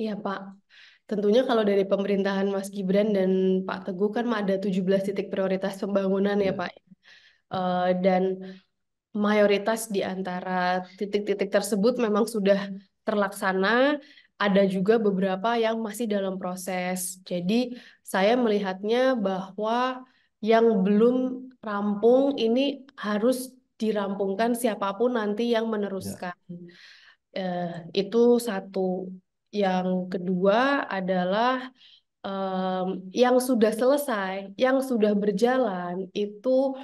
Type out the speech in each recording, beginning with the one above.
Iya Pak, tentunya kalau dari pemerintahan Mas Gibran dan Pak Teguh kan ada 17 titik prioritas pembangunan ya iya. Pak. Uh, dan mayoritas di antara titik-titik tersebut memang sudah terlaksana, ada juga beberapa yang masih dalam proses. Jadi saya melihatnya bahwa yang belum rampung ini harus dirampungkan siapapun nanti yang meneruskan. Ya. Uh, itu satu yang kedua adalah um, yang sudah selesai, yang sudah berjalan itu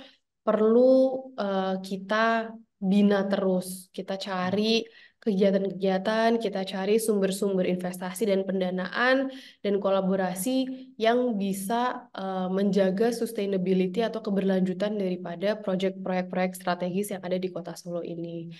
perlu uh, kita bina terus, kita cari kegiatan-kegiatan, kita cari sumber-sumber investasi dan pendanaan dan kolaborasi yang bisa uh, menjaga sustainability atau keberlanjutan daripada proyek-proyek strategis yang ada di Kota Solo ini.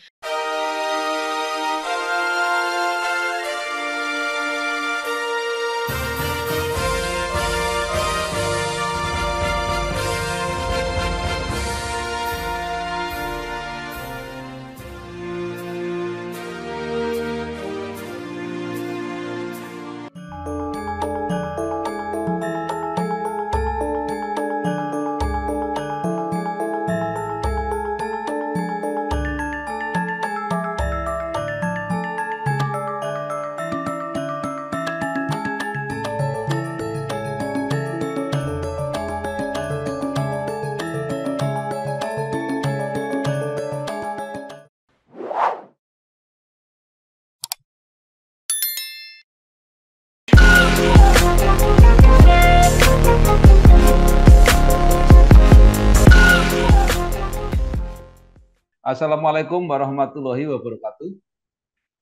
Assalamualaikum warahmatullahi wabarakatuh.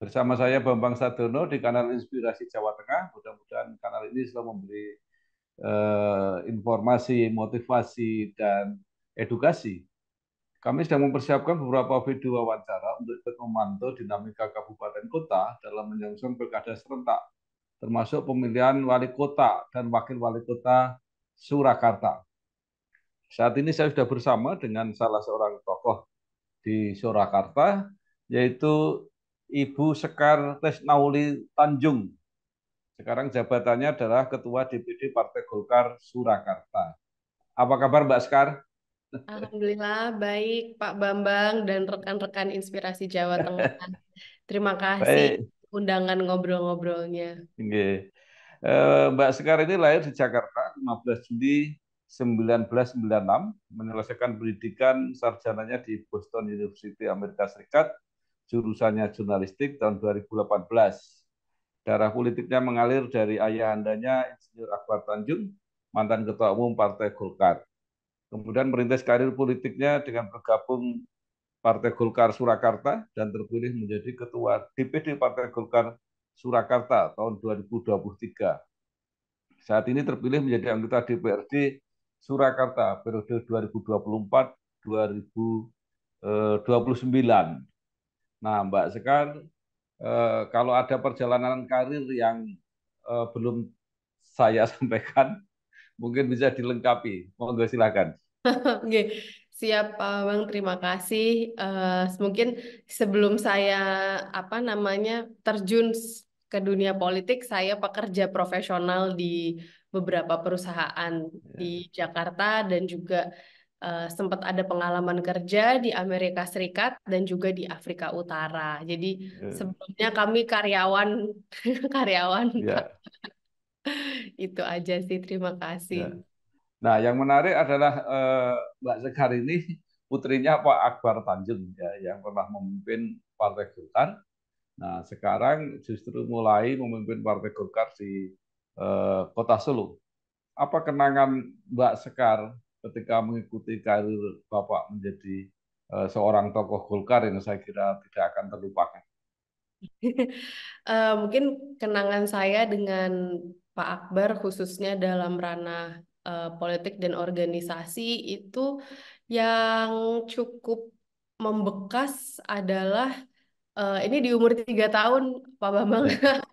Bersama saya Bambang Sadono di kanal Inspirasi Jawa Tengah. Mudah-mudahan kanal ini selalu memberi eh, informasi, motivasi, dan edukasi. Kami sedang mempersiapkan beberapa video wawancara untuk ikut memantau dinamika kabupaten kota dalam menyongsong pilkada serentak, termasuk pemilihan wali kota dan wakil wali kota Surakarta. Saat ini saya sudah bersama dengan salah seorang tokoh di Surakarta yaitu Ibu Sekar Tesnauli Tanjung. Sekarang jabatannya adalah Ketua DPD Partai Golkar Surakarta. Apa kabar Mbak Sekar? Alhamdulillah baik Pak Bambang dan rekan-rekan Inspirasi Jawa Tengah. Terima kasih baik. undangan ngobrol-ngobrolnya. Eh, Mbak Sekar ini lahir di Jakarta 15 Juli 1996 menyelesaikan pendidikan sarjananya di Boston University Amerika Serikat, jurusannya jurnalistik tahun 2018. Darah politiknya mengalir dari ayahandanya Insinyur Akbar Tanjung, mantan Ketua Umum Partai Golkar. Kemudian merintis karir politiknya dengan bergabung Partai Golkar Surakarta dan terpilih menjadi Ketua DPD Partai Golkar Surakarta tahun 2023 saat ini terpilih menjadi anggota DPRD Surakarta periode 2024-2029. Eh, nah, Mbak Sekar, eh, kalau ada perjalanan karir yang eh, belum saya sampaikan, mungkin bisa dilengkapi. Monggo silakan. Oke, siap Bang. Terima kasih. Uh, mungkin sebelum saya apa namanya terjun ke dunia politik, saya pekerja profesional di beberapa perusahaan ya. di Jakarta dan juga uh, sempat ada pengalaman kerja di Amerika Serikat dan juga di Afrika Utara. Jadi yeah. sebelumnya kami karyawan karyawan. Yeah. Itu aja sih terima kasih. Yeah. Nah, yang menarik adalah uh, Mbak Sekar ini putrinya Pak Akbar Tanjung ya yang pernah memimpin Partai Golkar. Nah, sekarang justru mulai memimpin Partai Golkar di Eh, Kota Solo. Apa kenangan Mbak Sekar ketika mengikuti karir Bapak menjadi eh, seorang tokoh Golkar yang saya kira tidak akan terlupakan? Eh, mungkin kenangan saya dengan Pak Akbar khususnya dalam ranah politik dan organisasi itu yang cukup membekas adalah uh, ini di umur tiga tahun Pak Bambang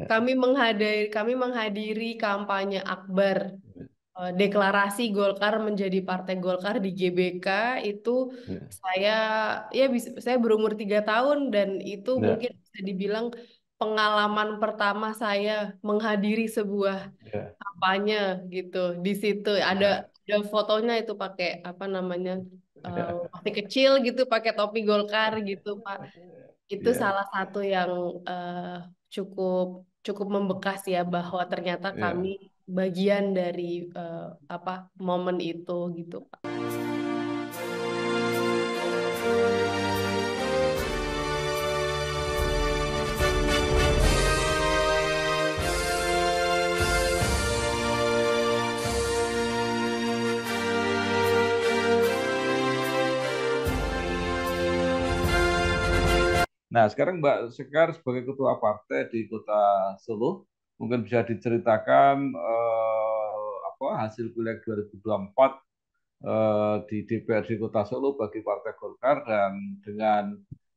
Ya. kami menghadiri kami menghadiri kampanye akbar ya. eh, deklarasi Golkar menjadi partai Golkar di GBK itu ya. saya ya bisa, saya berumur tiga tahun dan itu ya. mungkin bisa dibilang pengalaman pertama saya menghadiri sebuah ya. kampanye gitu di situ ada ya. ada fotonya itu pakai apa namanya uh, eh, masih kecil gitu pakai topi Golkar gitu pak itu salah satu yang uh, cukup cukup membekas ya bahwa ternyata iya. kami bagian dari uh, apa momen itu gitu Pak. Nah, sekarang Mbak Sekar sebagai ketua partai di Kota Solo, mungkin bisa diceritakan eh, apa hasil pilek 2024 eh, di DPRD Kota Solo bagi Partai Golkar dan dengan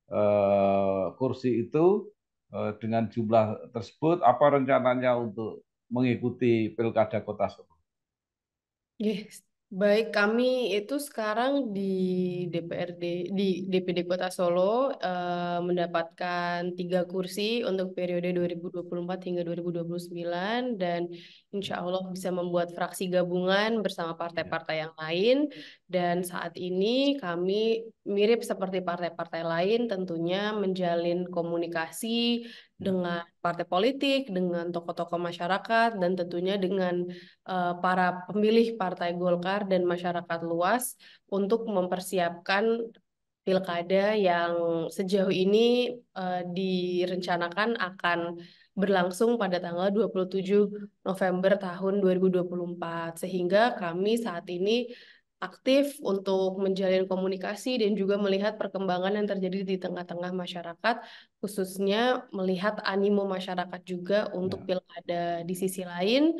eh, kursi itu eh, dengan jumlah tersebut apa rencananya untuk mengikuti Pilkada Kota Solo? Yes. Baik, kami itu sekarang di DPRD di DPD Kota Solo eh, mendapatkan tiga kursi untuk periode 2024 hingga 2029 dan insya Allah bisa membuat fraksi gabungan bersama iya. partai-partai yang lain dan saat ini kami mirip seperti partai-partai lain tentunya menjalin komunikasi hmm. dengan partai politik, dengan tokoh-tokoh masyarakat, dan tentunya dengan uh, para pemilih partai Golkar dan masyarakat luas untuk mempersiapkan pilkada yang sejauh ini uh, direncanakan akan berlangsung pada tanggal 27 November tahun 2024. Sehingga kami saat ini aktif untuk menjalin komunikasi dan juga melihat perkembangan yang terjadi di tengah-tengah masyarakat, khususnya melihat animo masyarakat juga untuk ya. pilkada. Di sisi lain,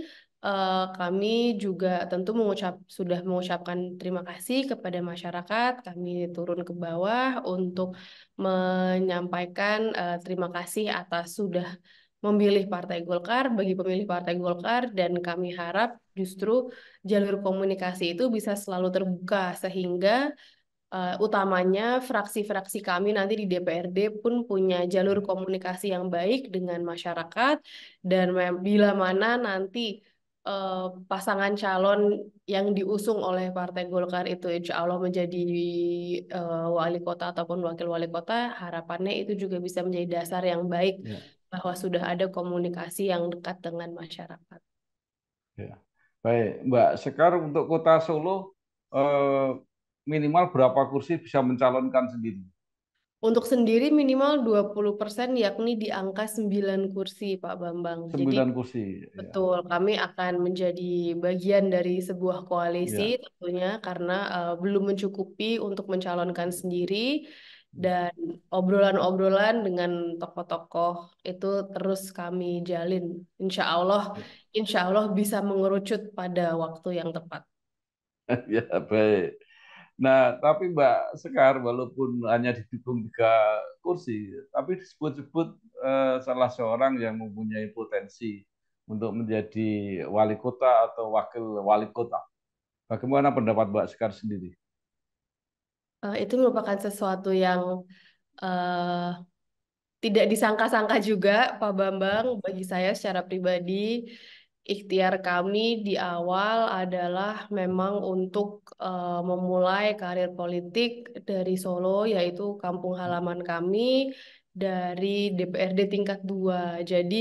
eh, kami juga tentu mengucap sudah mengucapkan terima kasih kepada masyarakat. Kami turun ke bawah untuk menyampaikan eh, terima kasih atas sudah memilih Partai Golkar bagi pemilih Partai Golkar dan kami harap justru jalur komunikasi itu bisa selalu terbuka sehingga uh, utamanya fraksi-fraksi kami nanti di DPRD pun punya jalur komunikasi yang baik dengan masyarakat dan bila mana nanti uh, pasangan calon yang diusung oleh Partai Golkar itu insya Allah menjadi uh, wali kota ataupun wakil wali kota harapannya itu juga bisa menjadi dasar yang baik yeah bahwa sudah ada komunikasi yang dekat dengan masyarakat. Ya. Baik, Mbak Sekarang untuk Kota Solo eh, minimal berapa kursi bisa mencalonkan sendiri? Untuk sendiri minimal 20% yakni di angka 9 kursi Pak Bambang. 9 Jadi, kursi. Ya. Betul, ya. kami akan menjadi bagian dari sebuah koalisi ya. tentunya karena uh, belum mencukupi untuk mencalonkan sendiri dan obrolan-obrolan dengan tokoh-tokoh itu terus kami jalin. Insya Allah, insya Allah bisa mengerucut pada waktu yang tepat. Ya baik. Nah, tapi Mbak Sekar, walaupun hanya didukung tiga kursi, tapi disebut-sebut eh, salah seorang yang mempunyai potensi untuk menjadi wali kota atau wakil wali kota. Bagaimana pendapat Mbak Sekar sendiri? uh, itu merupakan sesuatu yang uh, tidak disangka-sangka juga Pak Bambang bagi saya secara pribadi ikhtiar kami di awal adalah memang untuk uh, memulai karir politik dari Solo yaitu kampung halaman kami dari DPRD tingkat 2. Jadi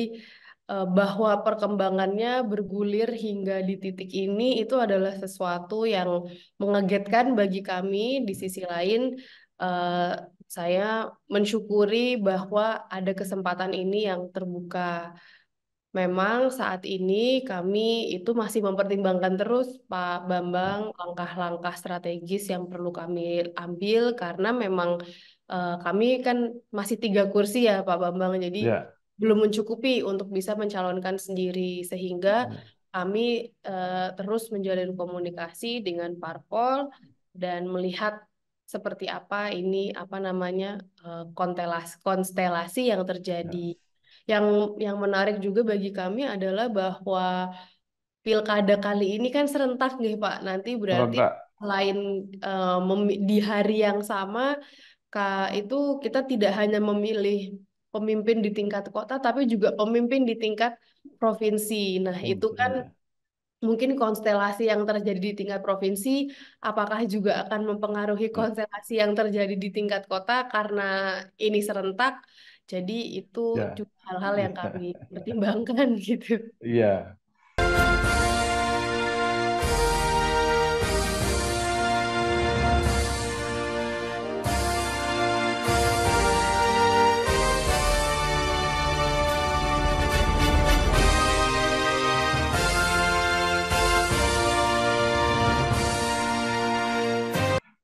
Eh, bahwa perkembangannya bergulir hingga di titik ini itu adalah sesuatu yang mengagetkan bagi kami. Di sisi lain, eh, saya mensyukuri bahwa ada kesempatan ini yang terbuka. Memang saat ini kami itu masih mempertimbangkan terus Pak Bambang langkah-langkah strategis yang perlu kami ambil karena memang eh, kami kan masih tiga kursi ya Pak Bambang. Jadi yeah belum mencukupi untuk bisa mencalonkan sendiri sehingga hmm. kami uh, terus menjalin komunikasi dengan parpol dan melihat seperti apa ini apa namanya uh, eh, konstelasi konstelasi yang terjadi. Ya. Yang yang menarik juga bagi kami adalah bahwa pilkada kali ini kan serentak nih Pak. Nanti berarti lain selain uh, di hari yang sama itu kita tidak hanya memilih pemimpin di tingkat kota tapi juga pemimpin di tingkat provinsi. Nah, hmm. itu kan ya. mungkin konstelasi yang terjadi di tingkat provinsi apakah juga akan mempengaruhi hmm. konstelasi yang terjadi di tingkat kota karena ini serentak. Jadi itu ya. juga hal-hal yang kami pertimbangkan gitu. Iya.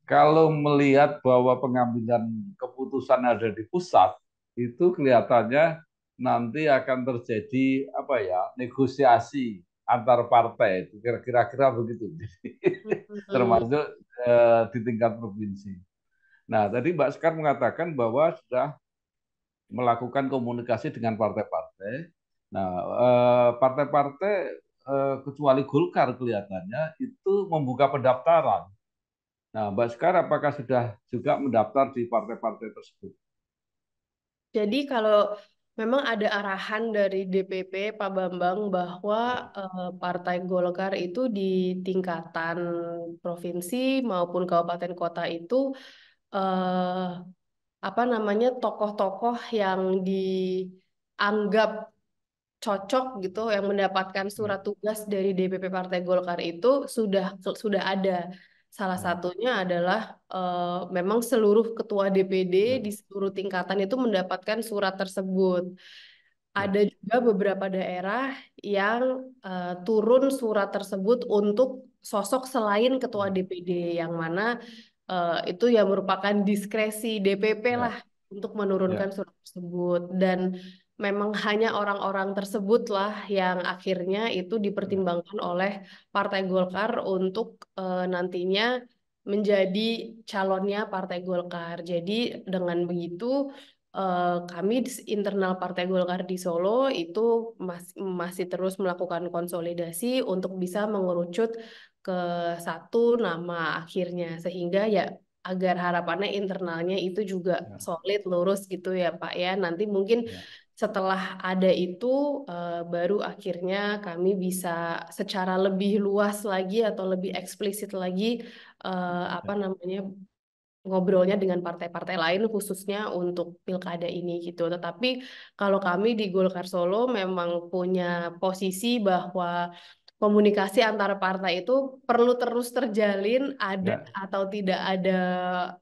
kalau melihat bahwa pengambilan keputusan ada di pusat, itu kelihatannya nanti akan terjadi apa ya negosiasi antar partai kira-kira begitu mm-hmm. termasuk eh, di tingkat provinsi. Nah tadi Mbak Sekar mengatakan bahwa sudah melakukan komunikasi dengan partai-partai. Nah eh, partai-partai eh, eh, kecuali Golkar kelihatannya itu membuka pendaftaran Nah, Mbak Sekar apakah sudah juga mendaftar di partai-partai tersebut? Jadi kalau memang ada arahan dari DPP Pak Bambang bahwa eh, Partai Golkar itu di tingkatan provinsi maupun kabupaten kota itu eh, apa namanya tokoh-tokoh yang dianggap cocok gitu yang mendapatkan hmm. surat tugas dari DPP Partai Golkar itu sudah sudah ada. Salah hmm. satunya adalah uh, memang seluruh ketua DPD hmm. di seluruh tingkatan itu mendapatkan surat tersebut. Hmm. Ada juga beberapa daerah yang uh, turun surat tersebut untuk sosok selain ketua DPD yang mana uh, itu yang merupakan diskresi DPP ya. lah untuk menurunkan ya. surat tersebut dan memang hanya orang-orang tersebut lah yang akhirnya itu dipertimbangkan oleh Partai Golkar untuk uh, nantinya menjadi calonnya Partai Golkar. Jadi dengan begitu uh, kami internal Partai Golkar di Solo itu mas masih terus melakukan konsolidasi untuk bisa mengerucut ke satu nama akhirnya sehingga ya agar harapannya internalnya itu juga ya. solid lurus gitu ya Pak ya nanti mungkin ya setelah ada itu uh, baru akhirnya kami bisa secara lebih luas lagi atau lebih eksplisit lagi uh, apa iya. namanya ngobrolnya dengan partai-partai lain khususnya untuk pilkada ini gitu. Tetapi kalau kami di Golkar Solo memang punya posisi bahwa komunikasi antara partai itu perlu terus terjalin ada ya. atau tidak ada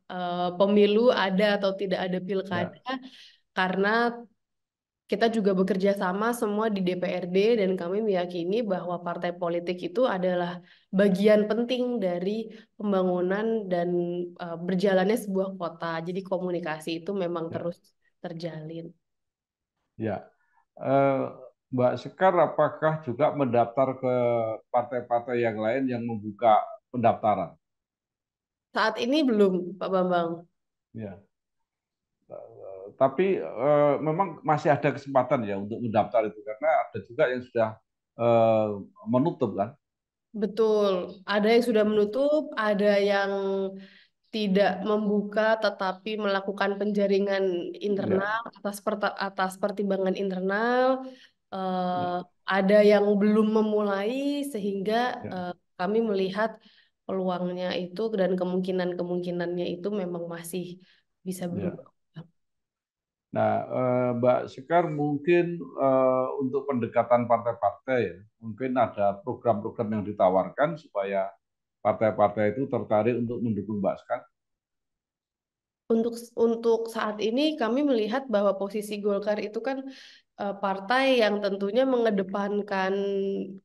uh, pemilu ada atau tidak ada pilkada ya. karena kita juga bekerja sama semua di DPRD dan kami meyakini bahwa partai politik itu adalah bagian penting dari pembangunan dan uh, berjalannya sebuah kota. Jadi komunikasi itu memang ya. terus terjalin. Ya, uh, Mbak Sekar, apakah juga mendaftar ke partai-partai yang lain yang membuka pendaftaran? Saat ini belum, Pak Bambang. Ya tapi e, memang masih ada kesempatan ya untuk mendaftar itu karena ada juga yang sudah e, menutup kan. Betul, ada yang sudah menutup, ada yang tidak membuka tetapi melakukan penjaringan iya. internal ya. atas atas pertimbangan internal. e, ya. Ada yang belum memulai sehingga ya. e, kami melihat peluangnya itu dan kemungkinan kemungkinannya itu memang masih bisa iya. berubah. Ya Nah, eh, Mbak Sekar mungkin eh, untuk pendekatan partai-partai ya, mungkin ada program-program yang ditawarkan supaya partai-partai itu tertarik untuk mendukung Mbak Sekar. Untuk untuk saat ini kami melihat bahwa posisi Golkar itu kan eh, partai yang tentunya mengedepankan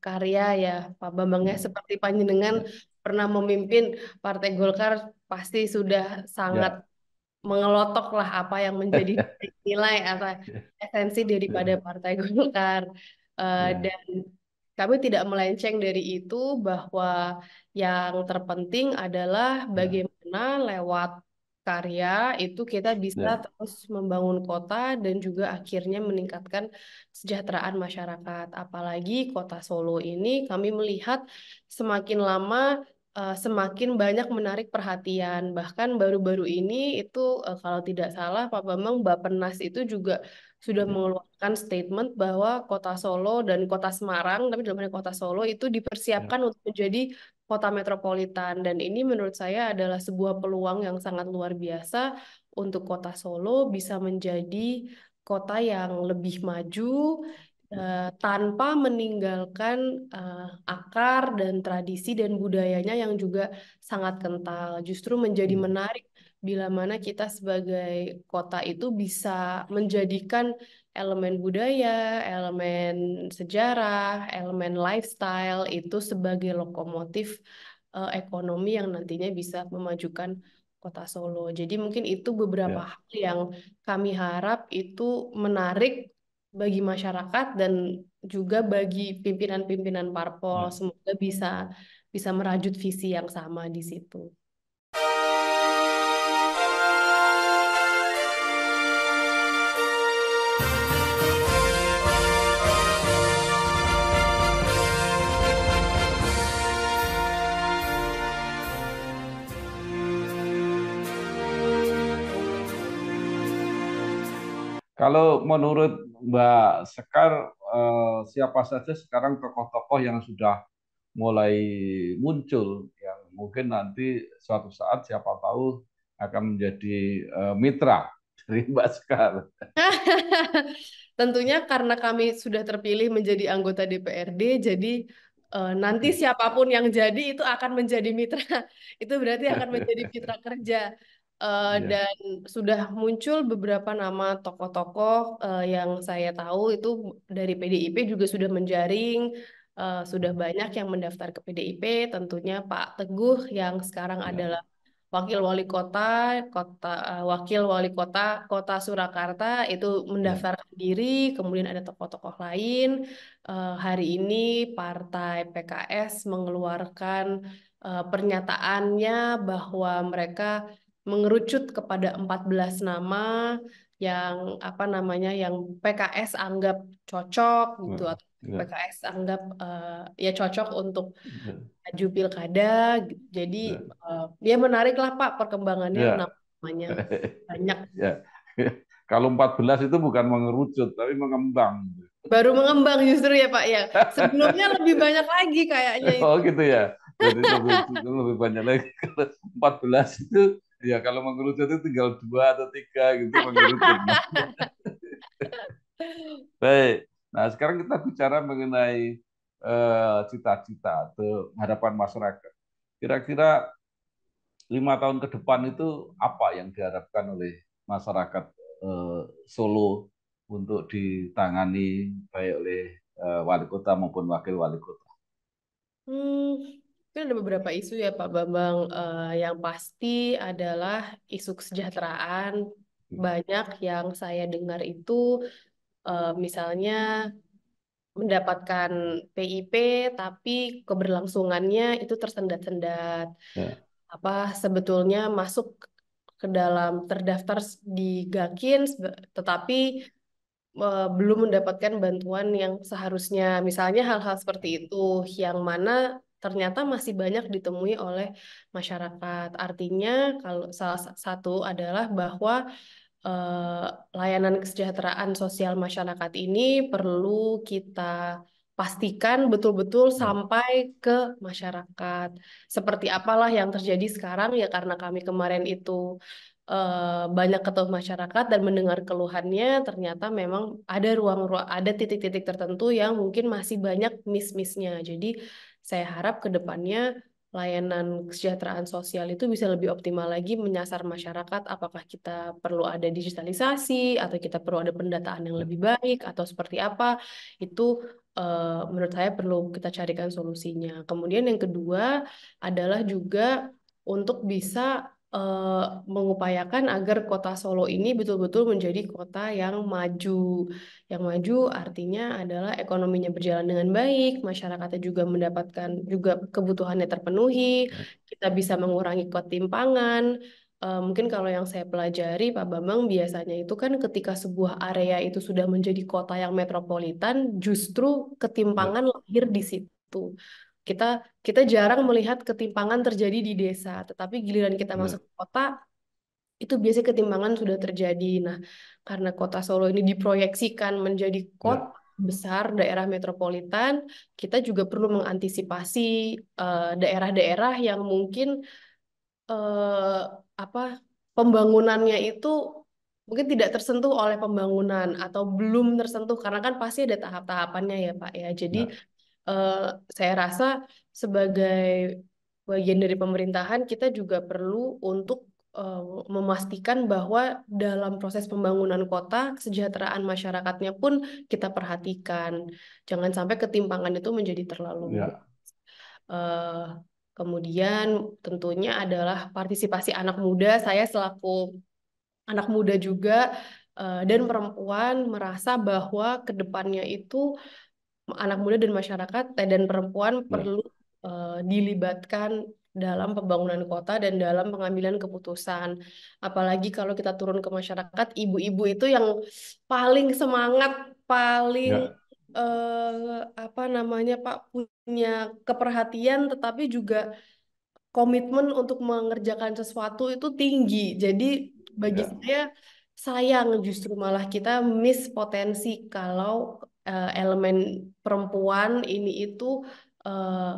karya ya, Pak Bambangnya hmm. seperti panjenengan ya. pernah memimpin Partai Golkar pasti sudah ya. sangat mengelotok lah apa yang menjadi nilai atau esensi daripada iya. Partai Golkar uh, dan kami tidak melenceng dari itu bahwa yang terpenting adalah iya. bagaimana lewat karya itu kita bisa yeah. terus membangun kota dan juga akhirnya meningkatkan kesejahteraan masyarakat. Apalagi kota Solo ini kami melihat semakin lama uh, semakin banyak menarik perhatian. Bahkan baru-baru ini itu uh, kalau tidak salah Pak Bambang Bapenas itu juga sudah hmm. mengeluarkan statement bahwa Kota Solo dan Kota Semarang, tapi dalam Kota Solo itu ya. dipersiapkan hmm. untuk menjadi kota metropolitan dan ini menurut saya adalah sebuah peluang yang sangat luar biasa untuk Kota Solo bisa menjadi kota yang lebih maju, Eh, tanpa meninggalkan uh, akar dan tradisi dan budayanya yang juga sangat kental. Justru menjadi hmm. menarik bila mana kita sebagai kota itu bisa menjadikan elemen budaya, elemen sejarah, elemen lifestyle itu sebagai lokomotif uh, ekonomi yang nantinya bisa memajukan kota Solo. Jadi mungkin itu beberapa ya. hal yang kami harap itu menarik bagi masyarakat dan juga bagi pimpinan-pimpinan parpol hmm. semoga bisa bisa merajut visi yang sama di situ. Kalau menurut Mbak Sekar eh, siapa saja sekarang tokoh-tokoh yang sudah mulai muncul yang mungkin nanti suatu saat siapa tahu akan menjadi eh, mitra dari Mbak Sekar. Tentunya karena kami sudah terpilih menjadi anggota DPRD, jadi eh, nanti siapapun yang jadi itu akan menjadi mitra. itu berarti akan menjadi mitra kerja yeah. Iya. Dan sudah muncul beberapa nama tokoh-tokoh uh, yang saya tahu itu dari PDIP juga sudah menjaring, uh, sudah banyak yang mendaftar ke PDIP. Tentunya Pak Teguh yang sekarang yeah. adalah wakil wali kota, kota uh, wakil wali kota kota Surakarta itu iya. mendaftar yeah. diri. Kemudian ada tokoh-tokoh lain. Uh, hari ini Partai PKS mengeluarkan uh, pernyataannya bahwa mereka mengerucut kepada 14 nama yang apa namanya yang PKS anggap cocok gitu hmm, atau ya. PKS anggap uh, ya cocok untuk yeah. maju pilkada gitu. jadi yeah. uh, ya, eh, ya menarik lah Pak perkembangannya yeah. namanya banyak yeah. kalau 14 itu bukan mengerucut tapi mengembang baru mengembang justru ya Pak ya sebelumnya lebih banyak lagi kayaknya oh gitu ya Jadi lebih, lebih banyak lagi 14 itu ya kalau mengerucut itu tinggal dua atau tiga gitu mengerucut. Baik. Nah sekarang kita bicara mengenai eh, cita-cita uh, atau harapan masyarakat. Kira-kira lima tahun ke depan itu apa yang diharapkan oleh masyarakat uh, Solo untuk ditangani baik oleh uh, wali kota maupun wakil wali kota? Hmm, Mungkin ada beberapa isu ya Pak Bambang. Uh, yang pasti adalah isu kesejahteraan. Banyak yang saya dengar itu uh, misalnya mendapatkan PIP tapi keberlangsungannya itu tersendat-sendat. Ya. Apa sebetulnya masuk ke dalam terdaftar di Gakin tetapi eh, belum mendapatkan bantuan yang seharusnya. Misalnya hal-hal seperti itu yang mana ternyata masih banyak ditemui oleh masyarakat. Artinya kalau salah satu adalah bahwa eh, layanan kesejahteraan sosial masyarakat ini perlu kita pastikan betul-betul hmm. sampai ke masyarakat. Seperti apalah yang terjadi sekarang ya karena kami kemarin itu eh, banyak ketemu masyarakat dan mendengar keluhannya ternyata memang ada ruang-ruang ada titik-titik tertentu yang mungkin masih banyak miss-missnya. Jadi saya harap ke depannya layanan kesejahteraan sosial itu bisa lebih optimal lagi menyasar masyarakat apakah kita perlu ada digitalisasi atau kita perlu ada pendataan yang ya. lebih baik atau seperti apa itu uh, menurut saya perlu kita carikan solusinya kemudian yang kedua adalah juga untuk bisa Eh, mengupayakan agar kota Solo ini betul-betul menjadi kota yang maju. Yang maju artinya adalah ekonominya berjalan dengan baik, masyarakatnya juga mendapatkan juga kebutuhannya terpenuhi, kita bisa mengurangi ketimpangan, eh, mungkin kalau yang saya pelajari Pak Bambang biasanya itu kan ketika sebuah area itu sudah menjadi kota yang metropolitan justru ya. ketimpangan lahir di situ. Kita kita jarang melihat ketimpangan terjadi di desa, tetapi giliran kita hmm. masuk kota itu biasanya ketimpangan sudah terjadi. Nah, karena kota Solo ini diproyeksikan menjadi iya. kota hmm besar daerah metropolitan, kita juga perlu mengantisipasi eh, daerah-daerah uh, yang mungkin uh, apa pembangunannya itu mungkin tidak tersentuh oleh pembangunan atau belum tersentuh karena kan pasti ada tahap-tahapannya ya Pak ya. Jadi nah uh, saya rasa sebagai bagian dari pemerintahan kita juga perlu untuk eh, memastikan bahwa dalam proses pembangunan kota kesejahteraan masyarakatnya pun kita perhatikan jangan sampai ketimpangan itu menjadi terlalu ya. Eh, kemudian tentunya adalah partisipasi anak muda saya selaku anak muda juga dan perempuan merasa bahwa kedepannya itu anak muda dan masyarakat eh, dan perempuan hmm. perlu uh, dilibatkan dalam pembangunan kota dan dalam pengambilan keputusan. Apalagi kalau kita turun ke masyarakat, ibu-ibu itu yang paling semangat, paling ya. uh, apa namanya Pak punya keperhatian, tetapi juga komitmen untuk mengerjakan sesuatu itu tinggi. Jadi bagi ya. saya sayang justru malah kita miss potensi kalau uh, elemen perempuan ini itu uh,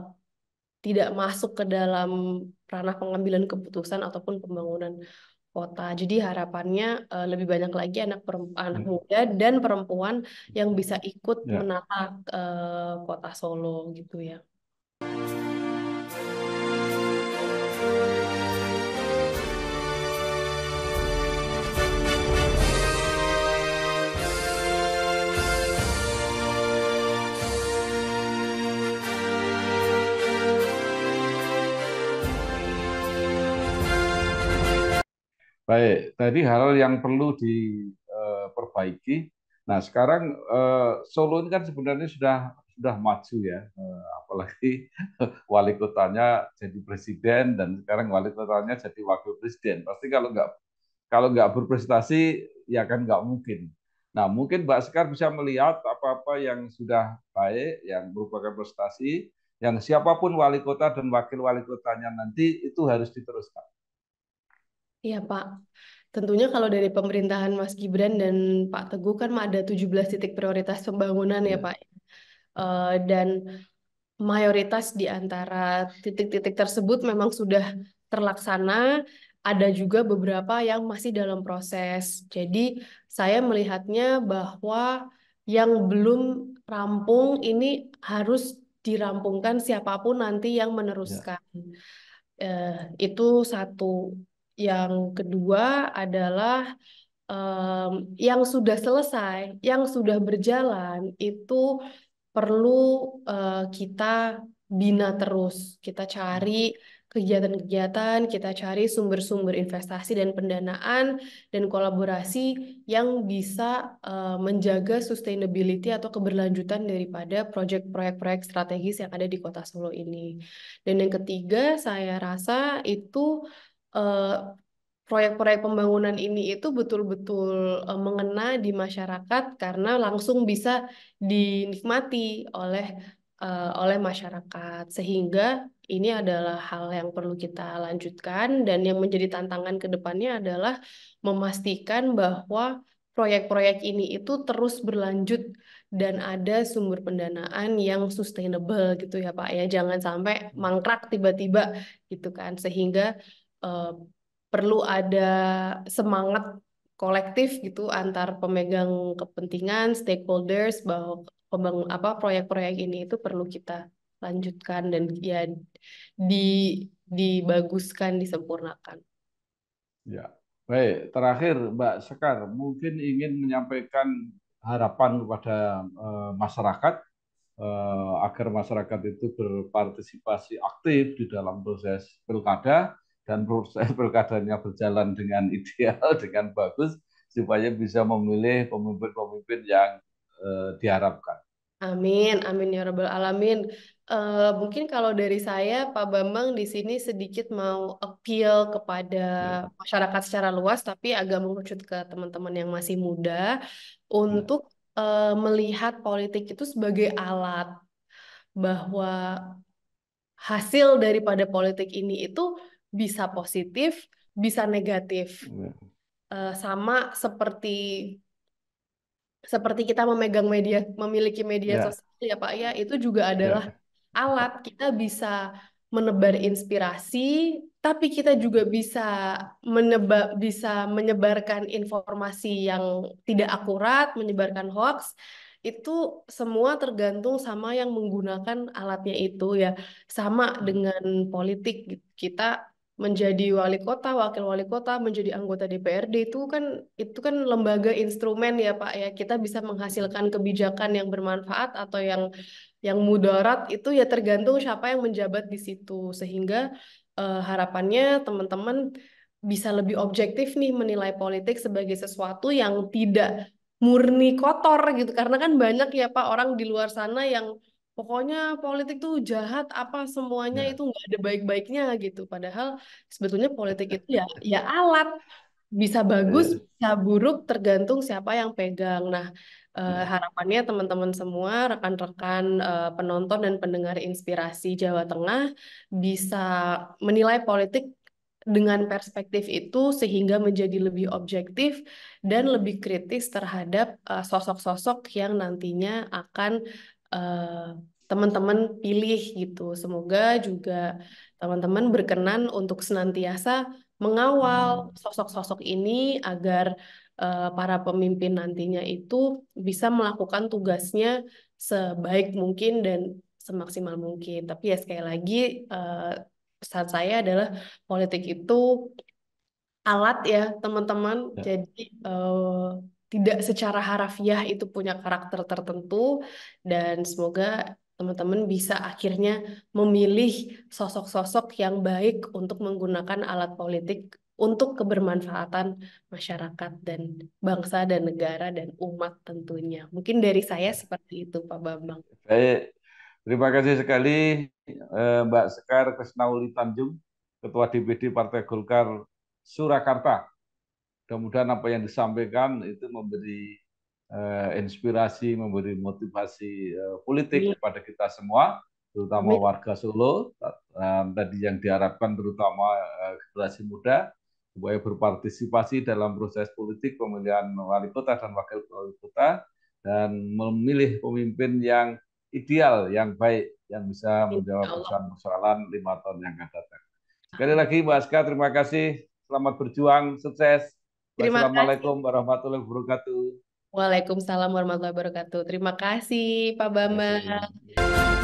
tidak masuk ke dalam ranah pengambilan keputusan ataupun pembangunan kota. Jadi harapannya uh, lebih banyak lagi anak anak hmm. muda dan perempuan yang bisa ikut ya. menata uh, kota Solo gitu ya. Baik, tadi hal yang perlu diperbaiki. Eh, nah, sekarang eh, Solo ini kan sebenarnya sudah sudah maju ya, eh, apalagi wali kotanya jadi presiden dan sekarang wali kotanya jadi wakil presiden. Pasti kalau nggak kalau nggak berprestasi ya kan nggak mungkin. Nah, mungkin Mbak Sekar bisa melihat apa-apa yang sudah baik, yang merupakan prestasi, yang siapapun wali kota dan wakil wali kotanya nanti itu harus diteruskan. Iya Pak, tentunya kalau dari pemerintahan Mas Gibran dan Pak Teguh kan ada 17 titik prioritas pembangunan ya, ya Pak. Eh, dan mayoritas di antara titik-titik tersebut memang sudah terlaksana, ada juga beberapa yang masih dalam proses. Jadi saya melihatnya bahwa yang belum rampung ini harus dirampungkan siapapun nanti yang iya. meneruskan. Ya. Uh, itu satu yang kedua adalah um, yang sudah selesai, yang sudah berjalan itu perlu uh, kita bina terus, kita cari kegiatan-kegiatan, kita cari sumber-sumber investasi dan pendanaan dan kolaborasi yang bisa uh, menjaga sustainability atau keberlanjutan daripada proyek-proyek strategis yang ada di Kota Solo ini. Dan yang ketiga, saya rasa itu proyek eh, proyek-proyek pembangunan ini itu betul-betul uh, mengena di masyarakat karena langsung bisa dinikmati oleh uh, oleh masyarakat sehingga ini adalah hal yang perlu kita lanjutkan dan yang menjadi tantangan ke depannya adalah memastikan bahwa proyek-proyek ini itu terus berlanjut dan ada sumber pendanaan yang sustainable gitu ya Pak ya jangan sampai mangkrak tiba-tiba gitu kan sehingga Eh, perlu ada semangat kolektif gitu antar pemegang kepentingan, stakeholders bahwa pembang, apa proyek-proyek ini itu perlu kita lanjutkan dan ya di dibaguskan, disempurnakan. Ya. Baik, terakhir Mbak Sekar mungkin ingin menyampaikan harapan kepada e, masyarakat e, agar masyarakat itu berpartisipasi aktif di dalam proses pilkada dan proses pilkadanya berjalan dengan ideal, dengan bagus, supaya bisa memilih pemimpin-pemimpin yang eh, diharapkan. Amin, amin ya rabbal alamin. Uh, mungkin kalau dari saya, Pak Bambang di sini sedikit mau appeal kepada ya. masyarakat secara luas, tapi agak mengerucut ke teman-teman yang masih muda ya. untuk ya. uh, melihat politik itu sebagai alat bahwa hasil daripada politik ini itu bisa positif, bisa negatif. Yeah. Iya. Uh, sama seperti seperti kita memegang media, memiliki media yeah. sosial ya Pak ya, itu juga iya. adalah yeah. alat kita bisa menebar inspirasi, tapi kita juga bisa meneba, bisa menyebarkan informasi yang tidak akurat, menyebarkan hoax. Itu semua tergantung sama yang menggunakan alatnya itu ya. Sama hmm. dengan politik kita menjadi wali kota, wakil wali kota, menjadi anggota DPRD itu kan itu kan lembaga instrumen ya Pak ya kita bisa menghasilkan kebijakan yang bermanfaat atau yang yang mudarat itu ya tergantung siapa yang menjabat di situ sehingga uh, harapannya teman-teman bisa lebih objektif nih menilai politik sebagai sesuatu yang tidak murni kotor gitu karena kan banyak ya Pak orang di luar sana yang pokoknya politik tuh jahat apa semuanya ya. itu nggak ada baik-baiknya gitu padahal sebetulnya politik itu ya ya alat bisa bagus bisa buruk tergantung siapa yang pegang nah Uh, harapannya teman-teman semua, rekan-rekan uh, penonton dan pendengar inspirasi Jawa Tengah bisa menilai politik dengan perspektif itu sehingga menjadi lebih objektif dan lebih kritis terhadap eh, sosok-sosok uh, sosok -sosok yang nantinya akan teman eh, teman-teman pilih gitu. Semoga juga teman-teman berkenan untuk senantiasa mengawal sosok-sosok ini agar uh, para pemimpin nantinya itu bisa melakukan tugasnya sebaik mungkin dan semaksimal mungkin. Tapi ya sekali lagi uh, pesan saya adalah politik itu alat ya teman-teman. Ya. Jadi uh, tidak secara harafiah itu punya karakter tertentu dan semoga teman-teman bisa akhirnya memilih sosok-sosok yang baik untuk menggunakan alat politik untuk kebermanfaatan masyarakat dan bangsa dan negara dan umat tentunya. Mungkin dari saya seperti itu Pak Bambang. Baik. Terima kasih sekali eh, Mbak Sekar Kesnauli Tanjung, Ketua DPD Partai Golkar Surakarta mudah-mudahan apa yang disampaikan itu memberi uh, inspirasi, memberi motivasi uh, politik ya. kepada kita semua, terutama ya. warga Solo. Dan tadi yang diharapkan terutama uh, generasi muda supaya berpartisipasi dalam proses politik pemilihan wali kota dan wakil wali kota dan memilih pemimpin yang ideal, yang baik, yang bisa menjawab persoalan-persoalan lima tahun yang akan datang. Sekali lagi, Mbak Aska, terima kasih. Selamat berjuang, sukses. Terima Assalamualaikum kasih. warahmatullahi wabarakatuh. Waalaikumsalam warahmatullahi wabarakatuh. Terima kasih Pak Bambang. Terima kasih.